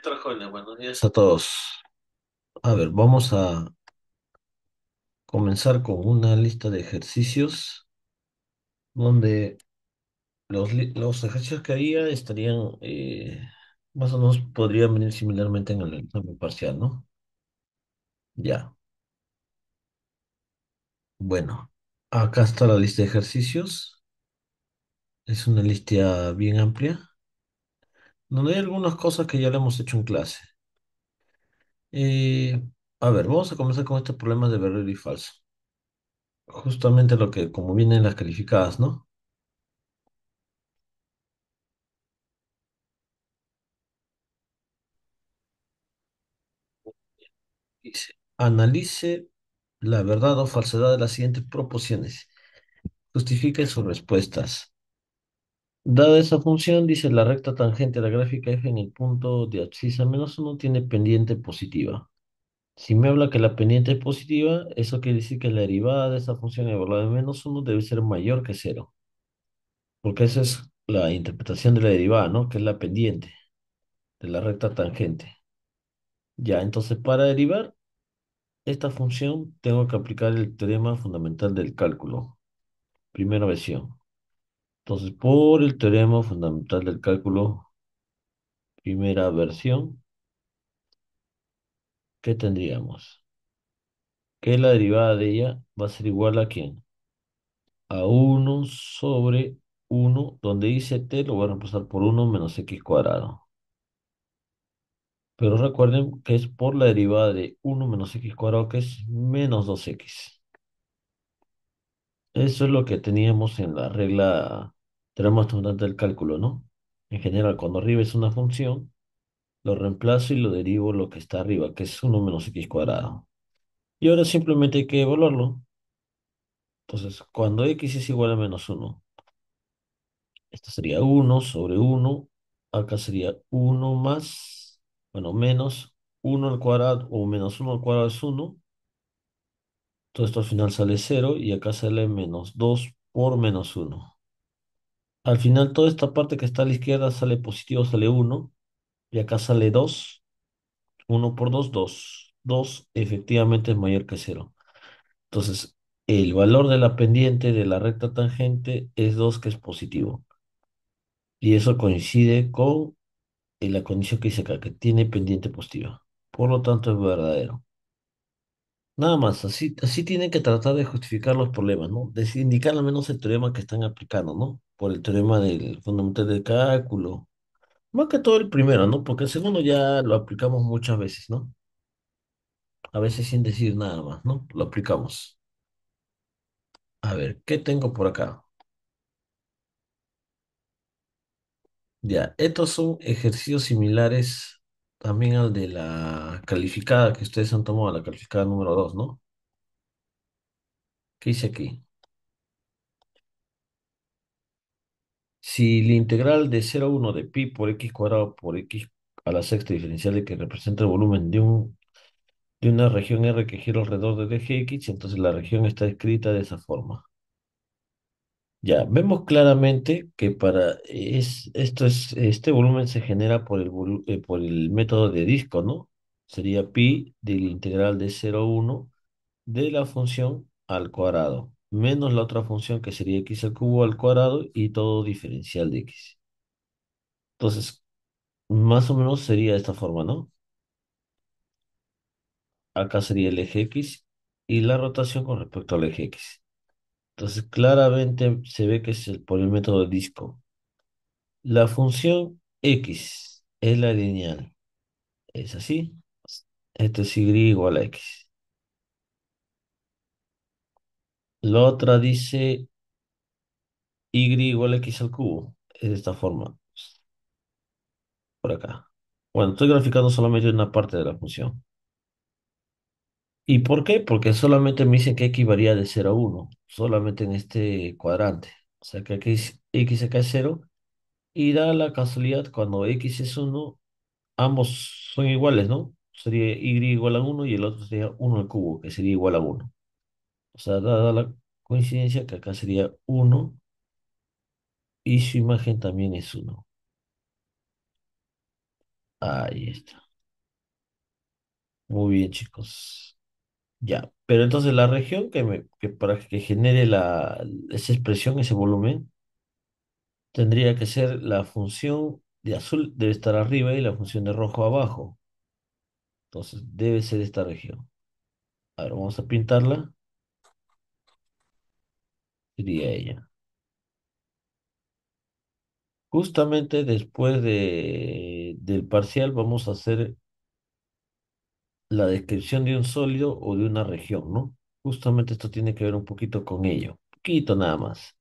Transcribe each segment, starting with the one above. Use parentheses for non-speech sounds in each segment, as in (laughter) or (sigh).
¿Qué Buenos días a todos. A ver, vamos a comenzar con una lista de ejercicios donde los, los ejercicios que había estarían, eh, más o menos, podrían venir similarmente en el examen parcial, ¿no? Ya. Bueno, acá está la lista de ejercicios. Es una lista bien amplia donde hay algunas cosas que ya le hemos hecho en clase. Eh, a ver, vamos a comenzar con este problema de verdadero y falso. Justamente lo que, como vienen las calificadas, ¿no? Dice, analice la verdad o falsedad de las siguientes proporciones. Justifique sus respuestas. Dada esa función, dice la recta tangente a la gráfica f en el punto de abscisa menos 1 tiene pendiente positiva. Si me habla que la pendiente es positiva, eso quiere decir que la derivada de esa función evaluada en menos 1 debe ser mayor que 0. Porque esa es la interpretación de la derivada, ¿no? Que es la pendiente de la recta tangente. Ya, entonces para derivar esta función tengo que aplicar el teorema fundamental del cálculo. Primera versión. Entonces, por el teorema fundamental del cálculo, primera versión, ¿qué tendríamos? Que la derivada de ella va a ser igual a quién? A 1 sobre 1, donde dice t lo voy a reemplazar por 1 menos x cuadrado. Pero recuerden que es por la derivada de 1 menos x cuadrado, que es menos 2x. Eso es lo que teníamos en la regla tenemos tanto del cálculo, ¿no? En general, cuando arriba es una función, lo reemplazo y lo derivo lo que está arriba, que es 1 menos x cuadrado. Y ahora simplemente hay que evaluarlo. Entonces, cuando x es igual a menos 1, esto sería 1 sobre 1, acá sería 1 más, bueno, menos 1 al cuadrado, o menos 1 al cuadrado es 1, todo esto al final sale 0 y acá sale menos 2 por menos 1. Al final toda esta parte que está a la izquierda sale positivo, sale 1. Y acá sale 2. 1 por 2, 2. 2 efectivamente es mayor que 0. Entonces el valor de la pendiente de la recta tangente es 2 que es positivo. Y eso coincide con eh, la condición que dice acá, que tiene pendiente positiva. Por lo tanto es verdadero. Nada más, así, así tienen que tratar de justificar los problemas, ¿no? De indicar al menos el teorema que están aplicando, ¿no? Por el teorema del fundamental del cálculo. Más que todo el primero, ¿no? Porque el segundo ya lo aplicamos muchas veces, ¿no? A veces sin decir nada más, ¿no? Lo aplicamos. A ver, ¿qué tengo por acá? Ya, estos son ejercicios similares también al de la calificada que ustedes han tomado, la calificada número 2, ¿no? ¿Qué hice aquí? Si la integral de a 0,1 de pi por x cuadrado por x a la sexta diferencial que representa el volumen de, un, de una región R que gira alrededor del eje X, entonces la región está escrita de esa forma. Ya, vemos claramente que para es, esto es, este volumen se genera por el, eh, por el método de disco, ¿no? Sería pi del integral de 0, 1 de la función al cuadrado, menos la otra función que sería x al cubo al cuadrado y todo diferencial de x. Entonces, más o menos sería de esta forma, ¿no? Acá sería el eje x y la rotación con respecto al eje x. Entonces, claramente se ve que es el, por el método disco. La función x es la lineal. Es así. Esto es y igual a x. La otra dice y igual a x al cubo. Es de esta forma. Por acá. Bueno, estoy graficando solamente una parte de la función. ¿Y por qué? Porque solamente me dicen que X varía de 0 a 1, solamente en este cuadrante. O sea que aquí X acá es 0 y da la casualidad cuando X es 1, ambos son iguales, ¿no? Sería Y igual a 1 y el otro sería 1 al cubo, que sería igual a 1. O sea, da, la coincidencia que acá sería 1 y su imagen también es 1. Ahí está. Muy bien, chicos. Ya, pero entonces la región que, me, para que genere esa expresión, ese volumen, tendría que ser la función de azul debe estar arriba y la función de rojo abajo. Entonces debe ser esta región. A ver, vamos a pintarla. Sería ella. Justamente después de, del parcial vamos a hacer la descripción de un sólido o de una región, ¿no? Justamente esto tiene que ver un poquito con ello, poquito nada más.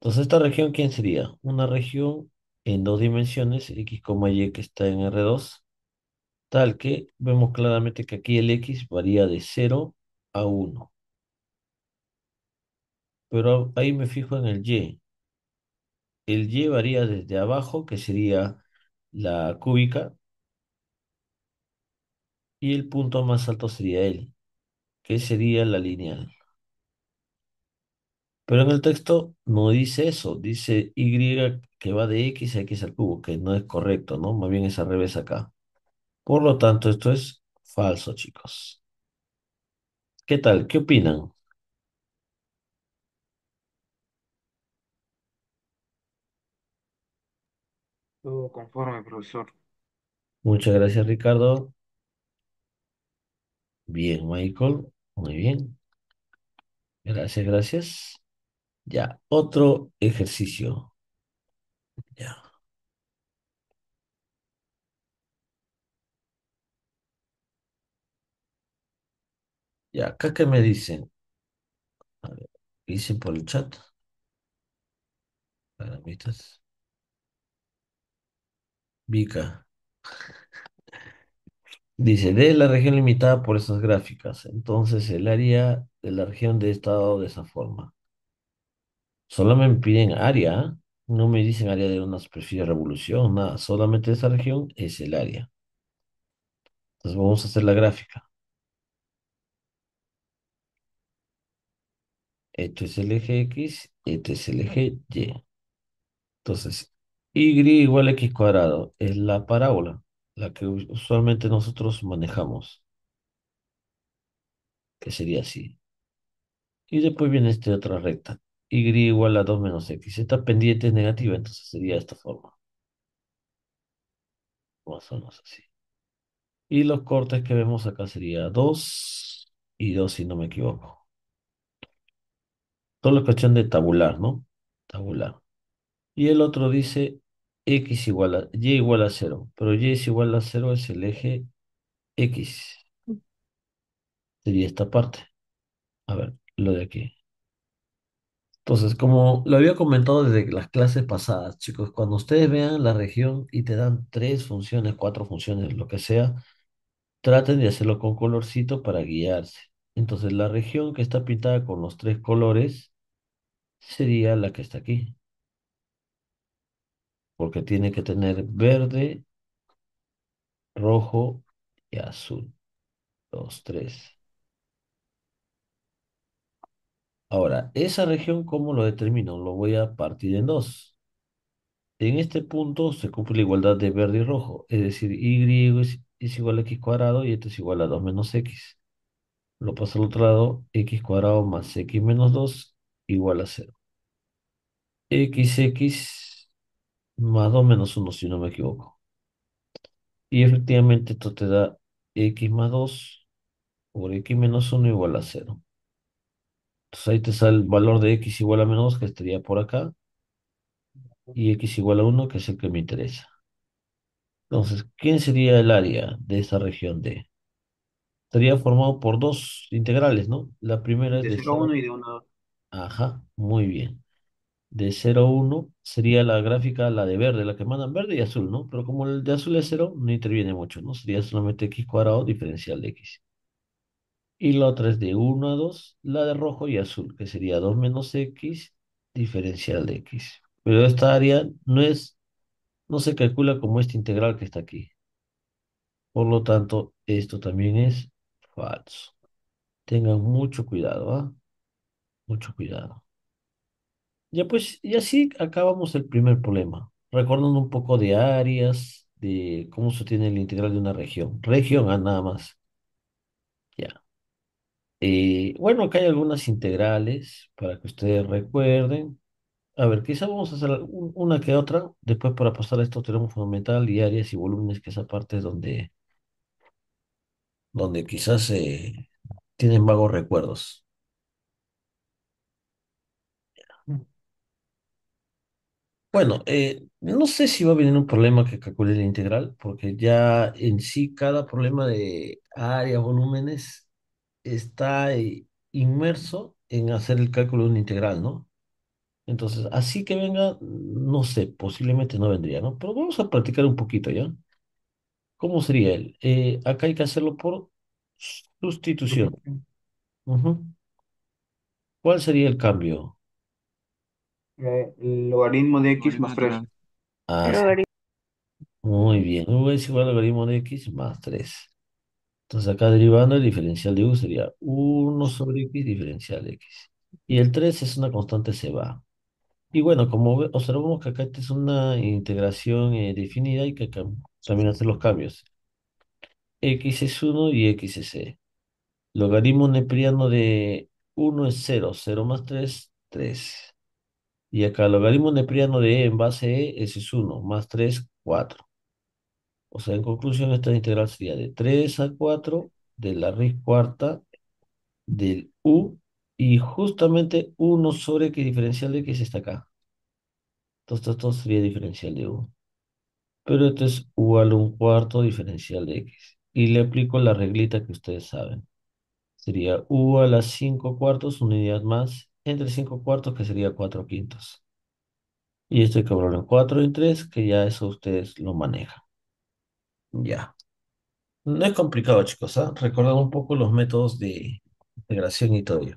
Entonces, ¿esta región quién sería? Una región en dos dimensiones, X, Y, que está en R2, tal que vemos claramente que aquí el X varía de 0 a 1. Pero ahí me fijo en el Y. El Y varía desde abajo, que sería la cúbica, y el punto más alto sería él, que sería la lineal. Pero en el texto no dice eso, dice Y que va de X a X al cubo, que no es correcto, ¿no? Más bien es al revés acá. Por lo tanto, esto es falso, chicos. ¿Qué tal? ¿Qué opinan? Todo conforme, profesor. Muchas gracias, Ricardo. Bien, Michael. Muy bien. Gracias, gracias. Ya, otro ejercicio. Ya. Ya, acá que me dicen. A ver, dicen por el chat. Paramitas. Vika. Dice, de la región limitada por esas gráficas. Entonces, el área de la región de estado de esa forma. Solamente me piden área, no me dicen área de una superficie de revolución, nada. Solamente esa región es el área. Entonces, vamos a hacer la gráfica. Esto es el eje X, este es el eje Y. Entonces, Y igual a X cuadrado es la parábola la que usualmente nosotros manejamos, que sería así. Y después viene esta otra recta, y igual a 2 menos x. Esta pendiente es negativa, entonces sería de esta forma. Más o así. Y los cortes que vemos acá sería 2 y 2 si no me equivoco. Todo que cuestión de tabular, ¿no? Tabular. Y el otro dice X igual a, Y igual a 0, pero Y es igual a 0 es el eje X. Mm. Sería esta parte. A ver, lo de aquí. Entonces, como lo había comentado desde las clases pasadas, chicos, cuando ustedes vean la región y te dan tres funciones, cuatro funciones, lo que sea, traten de hacerlo con colorcito para guiarse. Entonces, la región que está pintada con los tres colores sería la que está aquí porque tiene que tener verde, rojo y azul. Dos, tres. Ahora, esa región, ¿cómo lo determino? Lo voy a partir en dos. En este punto se cumple la igualdad de verde y rojo, es decir, Y es, igual a X cuadrado y esto es igual a 2 menos X. Lo paso al otro lado, X cuadrado más X menos 2 igual a 0. XX más 2 menos 1, si no me equivoco. Y efectivamente esto te da x más 2 por x menos 1 igual a 0. Entonces ahí te sale el valor de x igual a menos 2, que estaría por acá, y x igual a 1, que es el que me interesa. Entonces, ¿quién sería el área de esa región D? Estaría formado por dos integrales, ¿no? La primera es de, de 0 a 1 y de 1 a 2. Ajá, muy bien de 0 a 1 sería la gráfica, la de verde, la que mandan verde y azul, ¿no? Pero como el de azul es 0, no interviene mucho, ¿no? Sería solamente x cuadrado diferencial de x. Y la otra es de 1 a 2, la de rojo y azul, que sería 2 menos x diferencial de x. Pero esta área no es, no se calcula como esta integral que está aquí. Por lo tanto, esto también es falso. Tengan mucho cuidado, ¿ah? Mucho cuidado. Ya pues, y así acabamos el primer problema, recordando un poco de áreas, de cómo se tiene el integral de una región. Región A nada más. Ya. Eh, bueno, acá hay algunas integrales para que ustedes recuerden. A ver, quizás vamos a hacer una que otra. Después para pasar a esto tenemos fundamental y áreas y volúmenes, que esa parte es donde, donde quizás tienen vagos recuerdos. Bueno, eh, no sé si va a venir un problema que calcule la integral, porque ya en sí cada problema de área, volúmenes, está eh, inmerso en hacer el cálculo de una integral, ¿no? Entonces, así que venga, no sé, posiblemente no vendría, ¿no? Pero vamos a practicar un poquito, ¿ya? ¿Cómo sería él? Eh, acá hay que hacerlo por sustitución. ¿Cuál sería el cambio? el logaritmo de x más 3. Ah, Muy bien, u es igual al logaritmo de x más 3. Entonces acá derivando el diferencial de u sería 1 sobre x diferencial de x. Y el 3 es una constante, se va. Y bueno, como observamos que acá esta es una integración eh, definida y que acá también hace los cambios. x es 1 y x es e. Logaritmo nepriano de 1 es 0, 0 más 3, 3. Y acá el logaritmo Priano de E en base E, ese es 1, más 3, 4. O sea, en conclusión, esta integral sería de 3 a 4 de la raíz cuarta del U y justamente 1 sobre x diferencial de X está acá. Entonces, esto sería diferencial de U. Pero esto es U la 1 cuarto diferencial de X. Y le aplico la reglita que ustedes saben. Sería U a la 5 cuartos, unidad más, entre 5 cuartos, que sería 4 quintos. Y esto hay que hablar en 4 y 3, que ya eso ustedes lo manejan. Ya. No es complicado, chicos. ¿ah? Recordar Recordad un poco los métodos de integración y todo ello.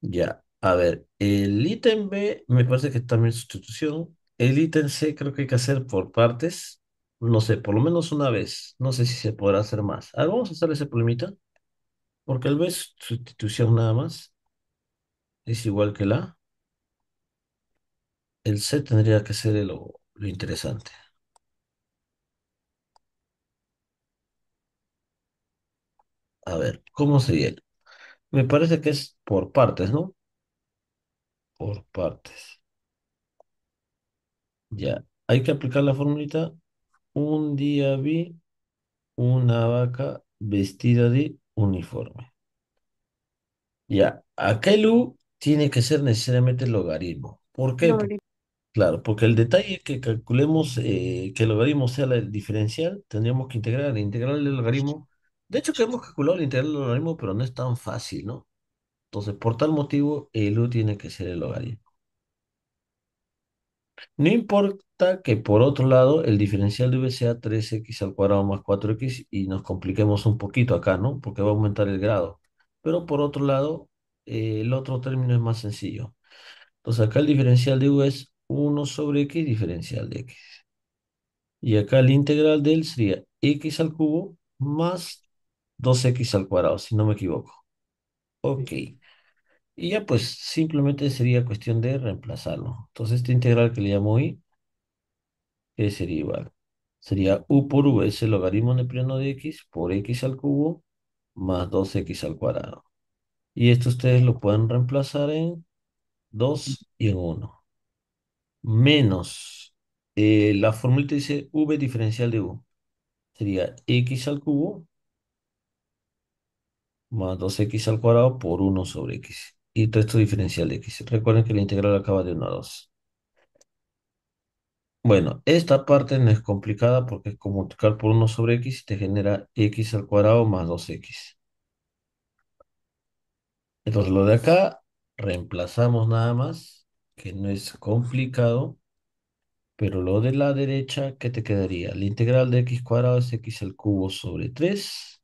Ya. A ver, el ítem B me parece que también es sustitución. El ítem C creo que hay que hacer por partes. No sé, por lo menos una vez. No sé si se podrá hacer más. Ahora vamos a hacer ese problemita. Porque el B es sustitución nada más es igual que la. El C tendría que ser lo, interesante. A ver, ¿cómo sería Me parece que es por partes, ¿no? Por partes. Ya, hay que aplicar la formulita. Un día vi una vaca vestida de uniforme. Ya, aquel U tiene que ser necesariamente el logaritmo. ¿Por qué? Claro, porque el detalle es que calculemos eh, que el logaritmo sea el diferencial, tendríamos que integrar la integral del logaritmo. De hecho, que hemos calculado la integral del logaritmo, pero no es tan fácil, ¿no? Entonces, por tal motivo, el u tiene que ser el logaritmo. No importa que por otro lado el diferencial de v sea 3x al cuadrado más 4x y nos compliquemos un poquito acá, ¿no? Porque va a aumentar el grado. Pero por otro lado, eh, el otro término es más sencillo. Entonces acá el diferencial de u es 1 sobre x diferencial de x. Y acá el integral de él sería x al cubo más 2x al cuadrado, si no me equivoco. Ok. Y ya pues simplemente sería cuestión de reemplazarlo. Entonces este integral que le llamo i, sería igual. Sería u por v, es el logaritmo neperiano de x por x al cubo más 2x al cuadrado. Y esto ustedes lo pueden reemplazar en 2 y en 1. Menos, eh, la formulita dice V diferencial de U. Sería X al cubo más 2X al cuadrado por 1 sobre X. Y todo esto diferencial de X. Recuerden que la integral acaba de 1 a 2. Bueno, esta parte no es complicada porque es como multiplicar por 1 sobre x te genera x al cuadrado más 2x. Entonces lo de acá reemplazamos nada más, que no es complicado, pero lo de la derecha, ¿qué te quedaría? La integral de x cuadrado es x al cubo sobre 3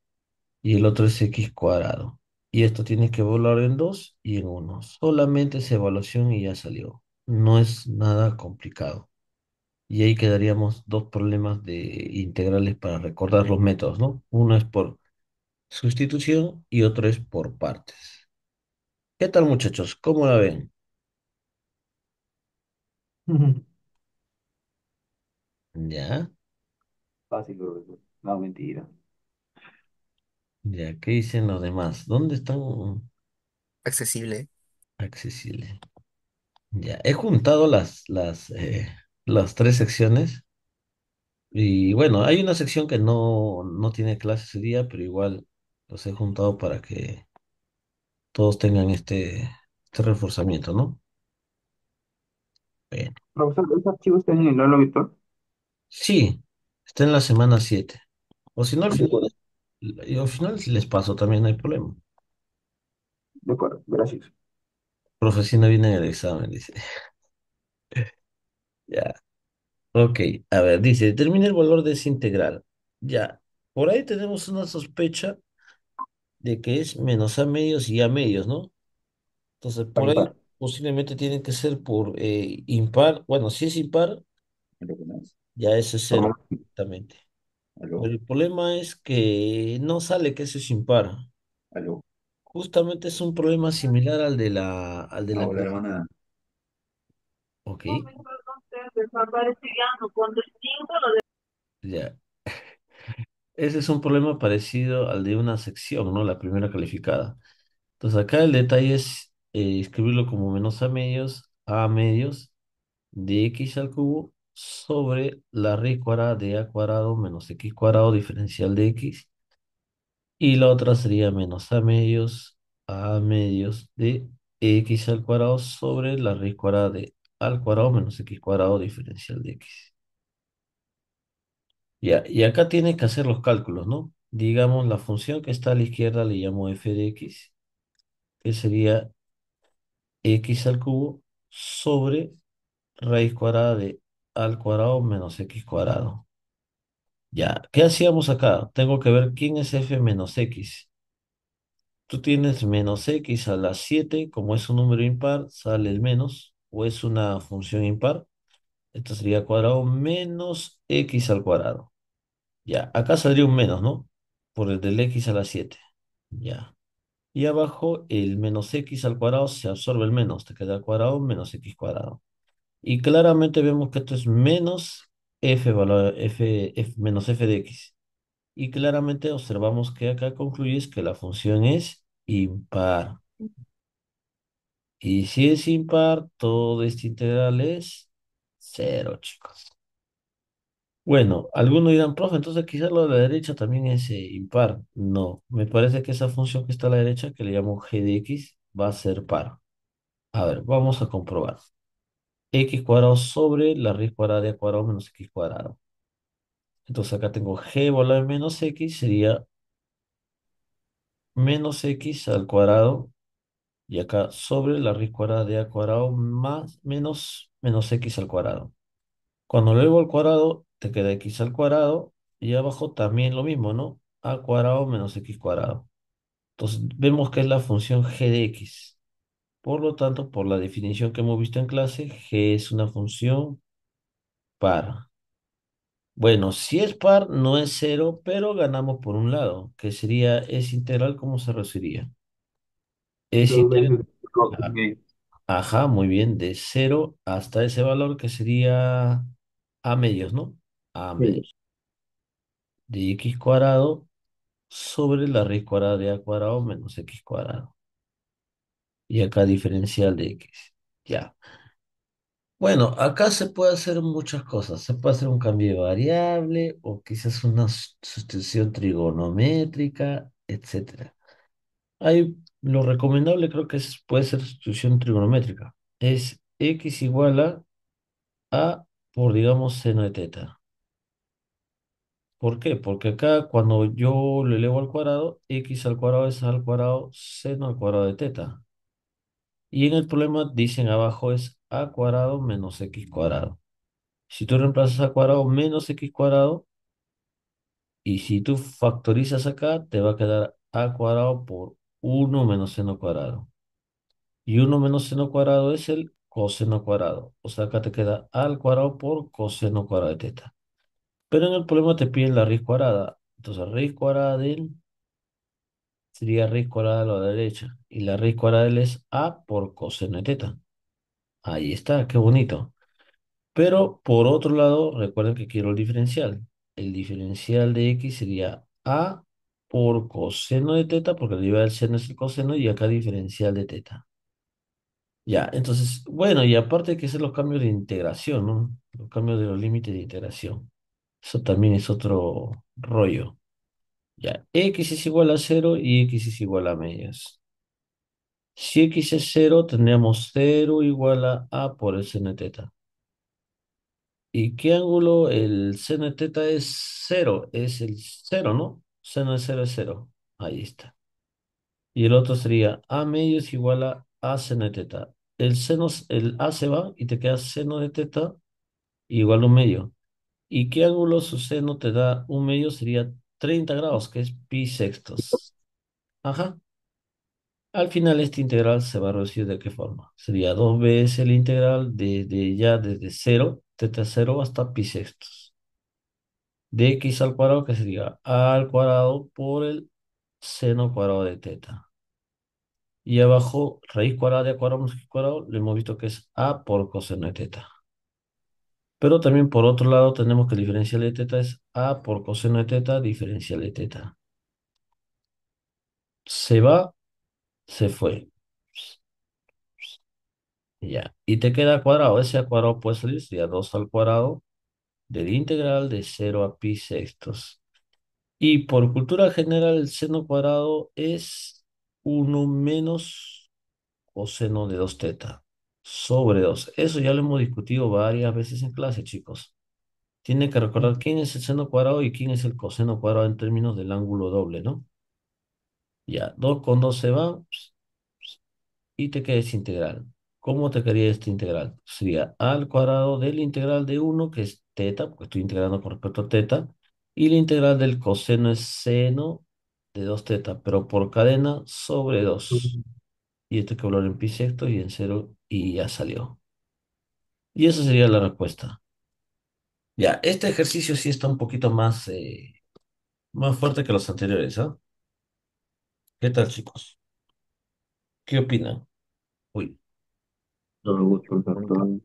y el otro es x cuadrado. Y esto tienes que evaluar en 2 y en 1. Solamente es evaluación y ya salió. No es nada complicado. Y ahí quedaríamos dos problemas de integrales para recordar los métodos, ¿no? Uno es por sustitución y otro es por partes. ¿Qué tal, muchachos? ¿Cómo la ven? (laughs) Ya, Fácil, profesor. No, mentira. ya, ¿qué dicen los demás? ¿Dónde están accesible. Accesible. Ya, he juntado las, las, eh, las tres secciones y bueno, hay una sección que no, tiene clase ese día, pero igual los he juntado para que todos tengan este, este reforzamiento, ¿no? Profesor, ¿los archivos están en el aula sí, está en la semana 7. O si no, al final, y al final les paso también, no hay problema. de acuerdo, gracias. no viene en el examen, dice. (laughs) Ya. Ok, a ver, dice, determine el valor de esa integral. Ya, por ahí tenemos una sospecha de que es menos a medios y a medios, ¿no? Entonces, por ahí posiblemente tiene que ser por eh, impar. Bueno, si es impar, ya ese es cero, el problema es que no sale que ese es impar. Justamente es un problema similar al de la, al de la... ya. Ese es un problema parecido al de una sección, ¿no? La primera calificada. Entonces acá el detalle es eh, escribirlo como menos a medios, a medios, de x al cubo sobre la raíz cuadrada de a cuadrado menos x cuadrado diferencial de x. Y la otra sería menos a medios, a medios de x al cuadrado sobre la raíz cuadrada de a al cuadrado menos x cuadrado diferencial de x. Y, acá tienes que hacer los cálculos, ¿no? Digamos, la función que está a la izquierda le llamo f de x, que sería x al cubo sobre raíz cuadrada de al cuadrado menos x cuadrado. Ya, ¿qué hacíamos acá? Tengo que ver quién es f menos x. Tú tienes menos x a la 7, como es un número impar, sale el menos, o es una función impar, esto sería cuadrado menos x al cuadrado. Ya, acá saldría un menos, ¿no? Por el del x a la 7. Ya. Y abajo el menos x al cuadrado se absorbe el menos. Te queda cuadrado menos x cuadrado. Y claramente vemos que esto es menos f, valor, f, menos f de x. Y claramente observamos que acá concluyes que la función es impar. Y si es impar, todo este integral es Cero, chicos. Bueno, algunos dirán, profe, entonces quizás lo de la derecha también es eh, impar. No, me parece que esa función que está a la derecha, que le llamo g de x, va a ser par. A ver, vamos a comprobar. x cuadrado sobre la raíz cuadrada de a cuadrado menos x cuadrado. Entonces acá tengo g igual a menos x, sería menos x al cuadrado y acá sobre la raíz cuadrada de a cuadrado más menos, menos x al cuadrado. Cuando lo al cuadrado, te queda x al cuadrado. Y abajo también lo mismo, ¿no? a cuadrado menos x cuadrado. Entonces vemos que es la función g de x. Por lo tanto, por la definición que hemos visto en clase, g es una función par. Bueno, si es par, no es cero, pero ganamos por un lado, que sería es integral, ¿cómo se reduciría? Es Ajá, muy bien, de cero hasta ese valor que sería a medios, ¿no? A medios. De x cuadrado sobre la raíz cuadrada de a cuadrado menos x cuadrado. Y acá diferencial de x. Ya. Bueno, acá se puede hacer muchas cosas. Se puede hacer un cambio de variable o quizás una sustitución trigonométrica, etc. Hay lo recomendable creo que es, puede ser sustitución trigonométrica. Es x igual a a por, digamos, seno de teta. ¿Por qué? Porque acá cuando yo lo elevo al cuadrado, x al cuadrado es al cuadrado seno al cuadrado de teta. Y en el problema dicen abajo es a cuadrado menos x cuadrado. Si tú reemplazas a cuadrado menos x cuadrado, y si tú factorizas acá, te va a quedar a cuadrado por 1 menos seno cuadrado. Y 1 menos seno cuadrado es el coseno cuadrado. O sea, acá te queda a al cuadrado por coseno cuadrado de teta. Pero en el problema te piden la raíz cuadrada. Entonces, raíz cuadrada de él sería raíz cuadrada de la derecha. Y la raíz cuadrada de él es a por coseno de teta. Ahí está, qué bonito. Pero por otro lado, recuerden que quiero el diferencial. El diferencial de x sería a por coseno de teta, porque la derivada del seno es el coseno, y acá diferencial de teta. Ya, entonces, bueno, y aparte hay que hacer los cambios de integración, ¿no? Los cambios de los límites de integración. Eso también es otro rollo. Ya, x es igual a 0 y x es igual a medias. Si x es 0, tendríamos 0 igual a a por el seno de teta. ¿Y qué ángulo? El seno de teta es 0, es el 0, ¿no? seno de 0 es 0. Ahí está. Y el otro sería A medio es igual a A seno de teta. El seno, el A se va y te queda seno de teta igual a un medio. ¿Y qué ángulo su seno te da un medio? Sería 30 grados, que es pi sextos. Ajá. Al final esta integral se va a reducir de qué forma? Sería dos veces el integral desde ya desde cero, teta 0 hasta pi sextos de x al cuadrado, que sería a al cuadrado por el seno cuadrado de teta. Y abajo, raíz cuadrada de a cuadrado menos x cuadrado, le hemos visto que es a por coseno de teta. Pero también por otro lado tenemos que el diferencial de teta es a por coseno de teta, diferencial de teta. Se va, se fue. Ya, y te queda cuadrado. Ese a cuadrado puede salir, sería 2 al cuadrado del integral de 0 a pi sextos. Y por cultura general, el seno cuadrado es 1 menos coseno de 2 teta sobre 2. Eso ya lo hemos discutido varias veces en clase, chicos. Tienen que recordar quién es el seno cuadrado y quién es el coseno cuadrado en términos del ángulo doble, ¿no? Ya, 2 con 2 se va y te queda integral. ¿Cómo te quedaría esta integral? Sería al cuadrado del integral de 1, que es teta, porque estoy integrando con respecto a teta, y la integral del coseno es seno de 2 teta, pero por cadena sobre 2. Y esto hay que hablar en pi sexto y en cero, y ya salió. Y esa sería la respuesta. Ya, este ejercicio sí está un poquito más, eh, más fuerte que los anteriores, ¿ah? ¿Qué tal, chicos? ¿Qué opinan? No me el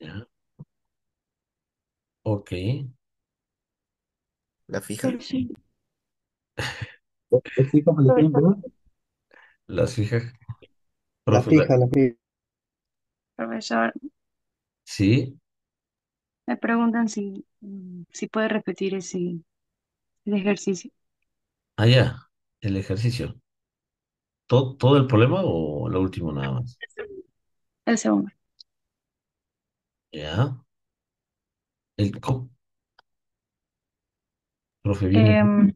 Ya. Ok. La fija. Sí. fijas. La fija, la fija. Profesor, sí. me preguntan si, si puede repetir ese, el ejercicio. Ah, ya. El ejercicio. ¿Todo, todo el problema o lo último nada más? El segundo. Ya. El profe em,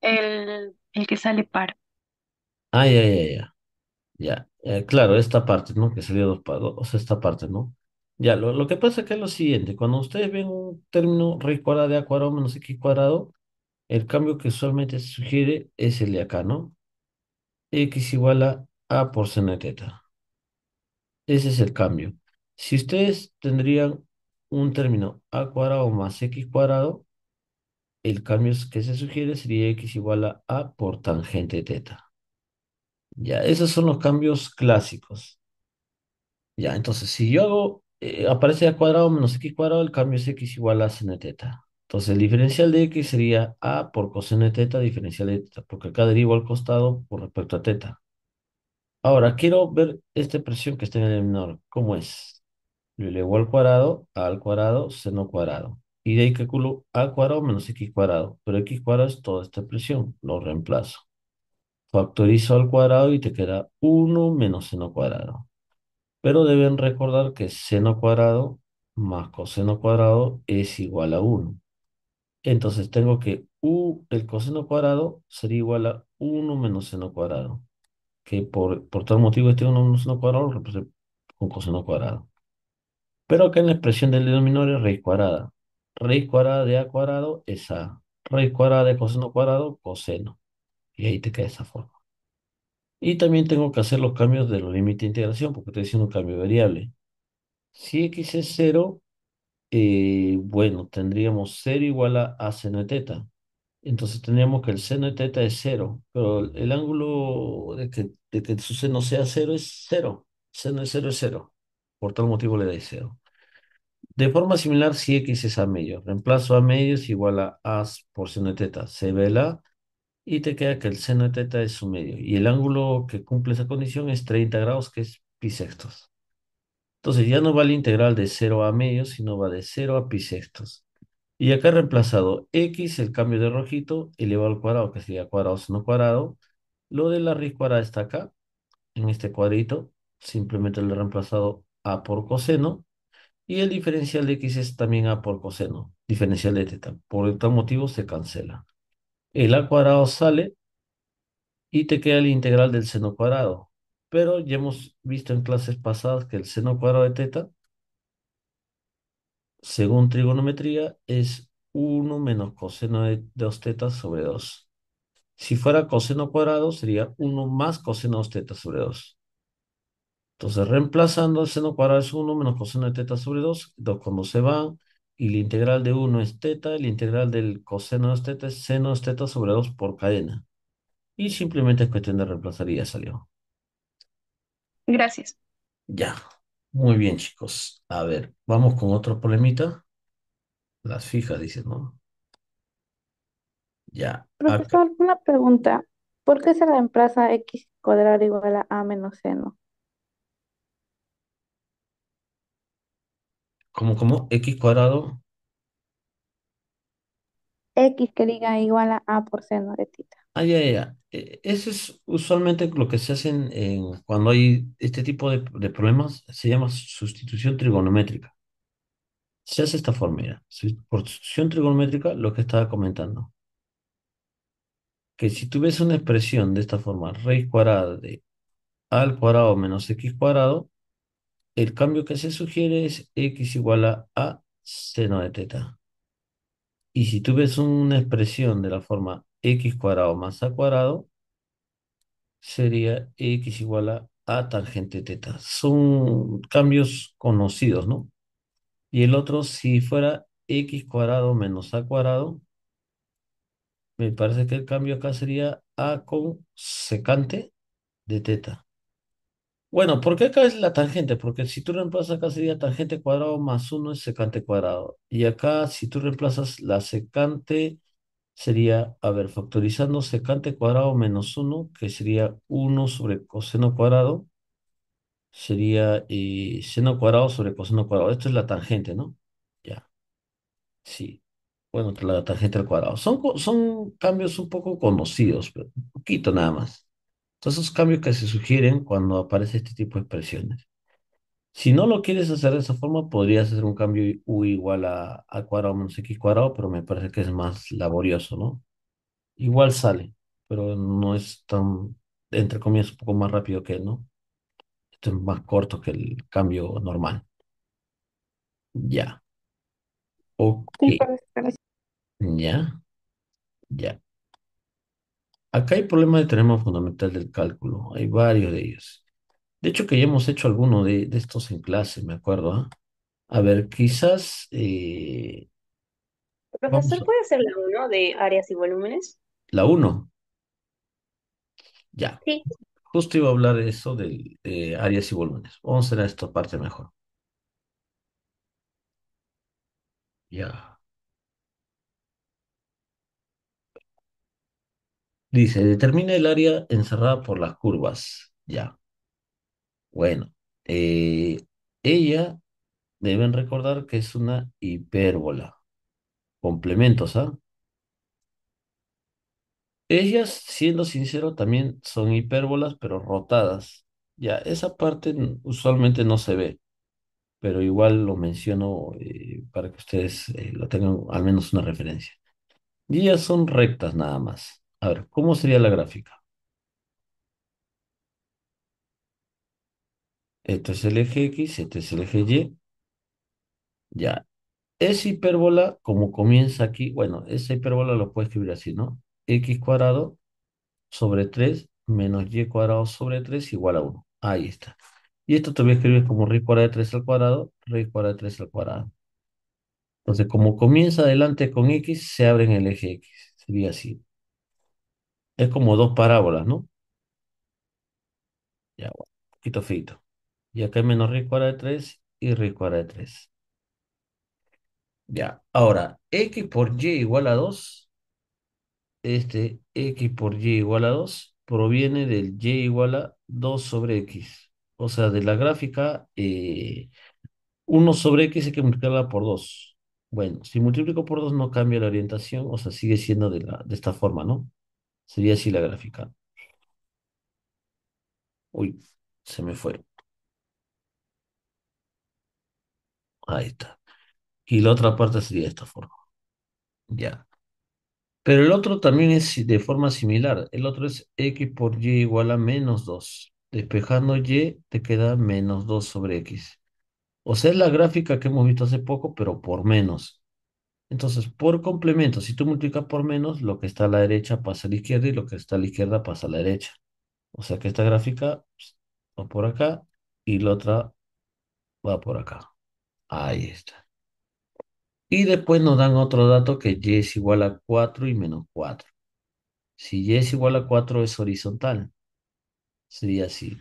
el, el que sale par. Ah, ya, ya, ya. Ya. Eh, claro, esta parte, ¿no? Que salió dos o sea, esta parte, ¿no? Ya, lo, que pasa que es lo siguiente, cuando ustedes ven un término raíz cuadrada de a cuadrado menos x cuadrado, el cambio que usualmente se sugiere es el de acá, ¿no? x igual a a por seno de teta. Ese es el cambio. Si ustedes tendrían un término a cuadrado más x cuadrado, el cambio que se sugiere sería x igual a a por tangente teta. Ya, esos son los cambios clásicos. Ya, entonces si yo hago, eh, aparece a cuadrado menos x cuadrado, el cambio es x igual a sen teta. Entonces el diferencial de x sería a por coseno teta diferencial de teta, porque acá derivo al costado por respecto a teta. Ahora, quiero ver esta presión que está en el menor. ¿Cómo es? Le leo al cuadrado, A al cuadrado, seno cuadrado. Y de ahí calculo A cuadrado menos X cuadrado. Pero X cuadrado es toda esta presión. Lo reemplazo. Factorizo al cuadrado y te queda 1 menos seno cuadrado. Pero deben recordar que seno cuadrado más coseno cuadrado es igual a 1. Entonces tengo que u, el coseno cuadrado sería igual a 1 menos seno cuadrado que por, por tal motivo este 1 un seno cuadrado lo pues, con coseno cuadrado. Pero acá en la expresión del denominador es raíz cuadrada. Raíz cuadrada de a cuadrado es a. Raíz cuadrada de coseno cuadrado, coseno. Y ahí te queda esa forma. Y también tengo que hacer los cambios de los límites de integración porque estoy haciendo un cambio variable. Si x es 0, eh, bueno, tendríamos 0 igual a, a seno de teta. Entonces tendríamos que el seno de teta es cero, pero el ángulo de que, su seno sea cero es cero. Seno de cero es cero. Por tal motivo le da cero. De forma similar, si x es a medio, reemplazo a medio es igual a as por seno de teta. Se ve la y te queda que el seno de teta es su medio. Y el ángulo que cumple esa condición es 30 grados, que es pi sextos. Entonces ya no va la integral de 0 a medio, sino va de 0 a pi sextos. Y acá he reemplazado x, el cambio de rojito, elevado al cuadrado, que sería cuadrado seno cuadrado. Lo de la raíz cuadrada está acá, en este cuadrito. Simplemente lo he reemplazado a por coseno. Y el diferencial de x es también a por coseno, diferencial de teta. Por otro este motivo se cancela. El a cuadrado sale y te queda el integral del seno cuadrado. Pero ya hemos visto en clases pasadas que el seno cuadrado de teta según trigonometría, es 1 menos coseno de 2 tetas sobre 2. Si fuera coseno cuadrado, sería 1 más coseno de 2 tetas sobre 2. Entonces, reemplazando, el seno cuadrado es 1 menos coseno de teta sobre 2, 2 cuando se va, y la integral de 1 es teta, la integral del coseno de 2 teta es seno de 2 teta sobre 2 por cadena. Y simplemente es cuestión de reemplazar y ya salió. Gracias. Ya. Muy bien, chicos. A ver, vamos con otro problemita. Las fijas, dice, ¿no? Ya. Profesor, una pregunta. ¿Por qué se reemplaza x cuadrado igual a a menos seno? ¿Cómo, cómo? ¿X cuadrado? X que diga igual a A por seno de teta. Ah, ya, ya. Eh, eso es usualmente lo que se hace en- cuando hay este tipo de, problemas, se llama sustitución trigonométrica. Se hace de esta forma, mira. sustitución trigonométrica, lo que estaba comentando, que si tú ves una expresión de esta forma, raíz cuadrada de a al cuadrado menos x cuadrado, el cambio que se sugiere es x igual a seno de teta. Y si tú ves una expresión de la forma x cuadrado más a cuadrado, sería x igual a a tangente teta. Son cambios conocidos, ¿no? Y el otro, si fuera x cuadrado menos a cuadrado, me parece que el cambio acá sería a con secante de teta. Bueno, ¿por qué acá es la tangente? Porque si tú reemplazas acá sería tangente cuadrado más 1 es secante cuadrado. Y acá si tú reemplazas la secante sería, a ver, factorizando secante cuadrado menos 1, que sería 1 sobre coseno cuadrado, sería eh, seno cuadrado sobre coseno cuadrado. Esto es la tangente, ¿no? Ya. Sí. Bueno, la tangente al cuadrado. Son, son cambios un poco conocidos, pero un poquito nada más. Todos esos cambios que se sugieren cuando aparece este tipo de expresiones. Si no lo quieres hacer de esa forma, podrías hacer un cambio u igual a a cuadrado menos x cuadrado, pero me parece que es más laborioso, ¿no? Igual sale, pero no es tan, entre comillas, un poco más rápido que, ¿no? Esto es más corto que el cambio normal. Ya. Ok. Ya. Ya. Acá hay problemas de teorema fundamental del cálculo, hay varios de ellos. De hecho, que ya hemos hecho alguno de, estos en clase, me acuerdo. ¿ah? A ver, quizás... Eh, Profesor, ¿puede ser la 1 de áreas y volúmenes? La 1. Ya. Sí. Justo iba a hablar de eso de, de áreas y volúmenes. Vamos a hacer esta parte mejor. Ya. Dice, determina el área encerrada por las curvas. Ya. Bueno, eh, ella, deben recordar que es una hipérbola. Complementos, ¿ah? Ellas, siendo sincero, también son hipérbolas, pero rotadas. Ya, esa parte usualmente no se ve, pero igual lo menciono eh, para que ustedes eh, lo tengan al menos una referencia. Y ellas son rectas nada más. A ver, ¿cómo sería la gráfica? Este es el eje X, este es el eje Y. Ya. Esa hipérbola, como comienza aquí, bueno, esa hipérbola lo puedo escribir así, ¿no? X cuadrado sobre 3 menos Y cuadrado sobre 3 igual a 1. Ahí está. Y esto te voy a escribir como raíz cuadrada de 3 al cuadrado, raíz cuadrada de 3 al cuadrado. Entonces, como comienza adelante con X, se abre en el eje X. Sería así. Es como dos parábolas, ¿no? Ya, bueno, poquito fito. Y acá es menos raíz cuadrada de 3 y raíz cuadrada de 3. Ya, ahora, x por y igual a 2. Este x por y igual a 2 proviene del y igual a 2 sobre x. O sea, de la gráfica, 1 eh, sobre x hay que multiplicarla por 2. Bueno, si multiplico por 2 no cambia la orientación, o sea, sigue siendo de, la, de esta forma, ¿no? Sería así la gráfica. Uy, se me fue. Ahí está. Y la otra parte sería de esta forma. Ya. Pero el otro también es de forma similar. El otro es x por y igual a menos 2. Despejando y te queda menos 2 sobre x. O sea, es la gráfica que hemos visto hace poco, pero por menos. Entonces, por complemento, si tú multiplicas por menos, lo que está a la derecha pasa a la izquierda y lo que está a la izquierda pasa a la derecha. O sea que esta gráfica pues, va por acá y la otra va por acá. Ahí está. Y después nos dan otro dato que y es igual a 4 y menos 4. Si y es igual a 4 es horizontal. Sería así.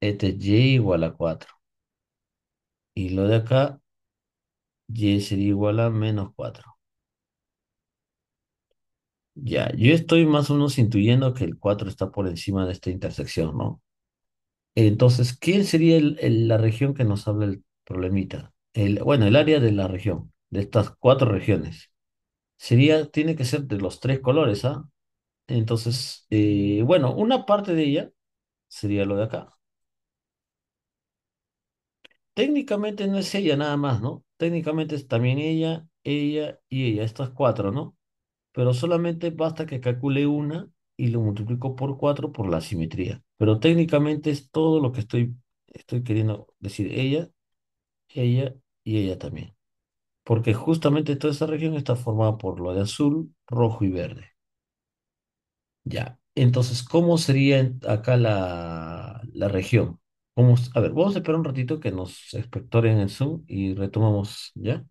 Este es y igual a 4. Y lo de acá y sería igual a menos 4. Ya, yo estoy más o menos intuyendo que el 4 está por encima de esta intersección, ¿no? Entonces, ¿quién sería la región que nos habla el problemita? El, bueno, el área de la región, de estas cuatro regiones. Sería, tiene que ser de los tres colores, ¿ah? Entonces, eh, bueno, una parte de ella sería lo de acá. Técnicamente no es ella nada más, ¿no? Técnicamente es también ella, ella y ella, estas cuatro, ¿no? Pero solamente basta que calcule una y lo multiplico por cuatro por la simetría. Pero técnicamente es todo lo que estoy, estoy queriendo decir ella, ella y ella también. Porque justamente toda esa región está formada por lo de azul, rojo y verde. Ya, entonces, ¿cómo sería acá la, la región? Vamos, a ver, vamos a esperar un ratito que nos espectoren en Zoom y retomamos, ¿ya?